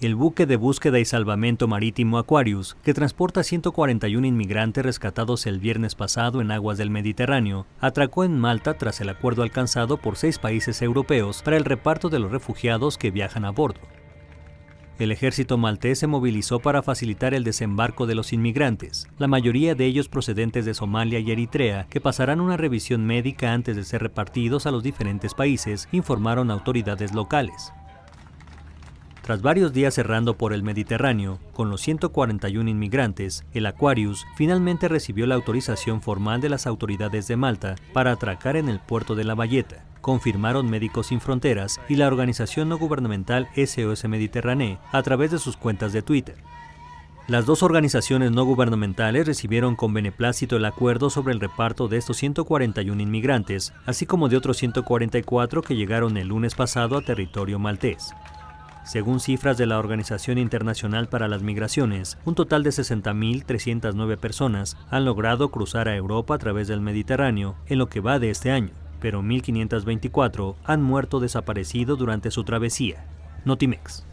el buque de búsqueda y salvamento marítimo Aquarius, que transporta 141 inmigrantes rescatados el viernes pasado en aguas del Mediterráneo, atracó en Malta tras el acuerdo alcanzado por seis países europeos para el reparto de los refugiados que viajan a bordo. El ejército maltés se movilizó para facilitar el desembarco de los inmigrantes, la mayoría de ellos procedentes de Somalia y Eritrea, que pasarán una revisión médica antes de ser repartidos a los diferentes países, informaron autoridades locales. Tras varios días cerrando por el Mediterráneo, con los 141 inmigrantes, el Aquarius finalmente recibió la autorización formal de las autoridades de Malta para atracar en el puerto de La Valleta confirmaron Médicos Sin Fronteras y la organización no gubernamental SOS Mediterráneo a través de sus cuentas de Twitter. Las dos organizaciones no gubernamentales recibieron con beneplácito el acuerdo sobre el reparto de estos 141 inmigrantes, así como de otros 144 que llegaron el lunes pasado a territorio maltés. Según cifras de la Organización Internacional para las Migraciones, un total de 60.309 personas han logrado cruzar a Europa a través del Mediterráneo en lo que va de este año, pero 1.524 han muerto desaparecido durante su travesía. Notimex.